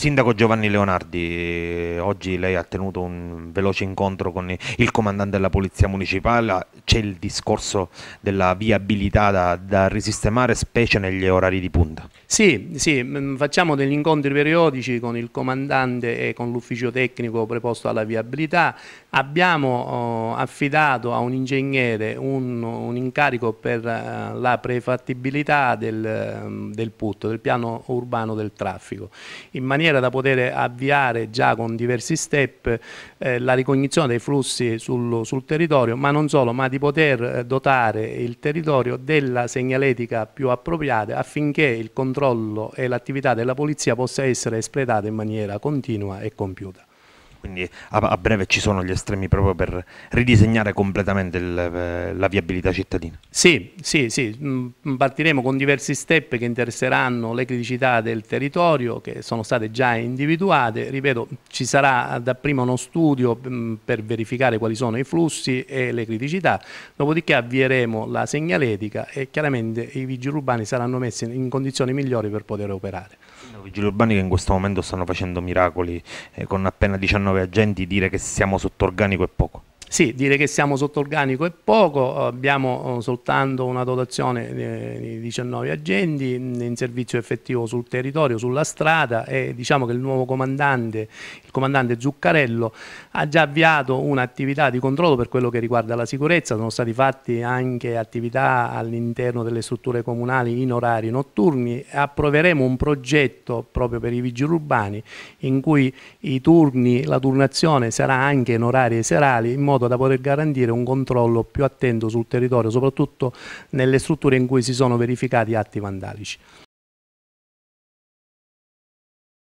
Sindaco Giovanni Leonardi, oggi lei ha tenuto un veloce incontro con il comandante della Polizia Municipale, c'è il discorso della viabilità da, da, risistemare, specie negli orari di punta. Sì, sì, mm, facciamo degli incontri periodici con il comandante e con l'ufficio tecnico preposto alla viabilità. Abbiamo eh, affidato a un ingegnere un, un incarico per eh, la prefattibilità del, mm, del PUT, del piano urbano del traffico, in maniera da poter avviare già con diversi step eh, la ricognizione dei flussi sul, sul territorio, ma non solo, ma di poter eh, dotare il territorio della segnaletica più appropriata affinché il controllo e l'attività della polizia possa essere espletata in maniera continua e compiuta quindi a, a, breve ci sono gli estremi proprio per ridisegnare completamente il, eh, la viabilità cittadina. Sì, sì, sì, mm, partiremo con diversi step che interesseranno le criticità del territorio che sono state già individuate, ripeto ci sarà dapprima uno studio mm, per verificare quali sono i flussi e le criticità, dopodiché avvieremo la segnaletica e chiaramente i vigili urbani saranno messi in condizioni migliori per poter operare. I vigili urbani che in questo momento stanno facendo miracoli eh, con appena 19 19 agenti dire che siamo sotto organico è poco. Sì, dire che siamo sotto organico è poco, abbiamo eh, soltanto una dotazione di 19 agenti in servizio effettivo sul territorio, sulla strada e diciamo che il nuovo comandante, il comandante Zuccarello, ha già avviato un'attività di controllo per quello che riguarda la sicurezza, sono stati fatti anche attività all'interno delle strutture comunali in orari notturni, approveremo un progetto proprio per i vigili urbani in cui i turni, la turnazione sarà anche in orari serali in modo modo da poter garantire un controllo più attento sul territorio, soprattutto nelle strutture in cui si sono verificati atti vandalici.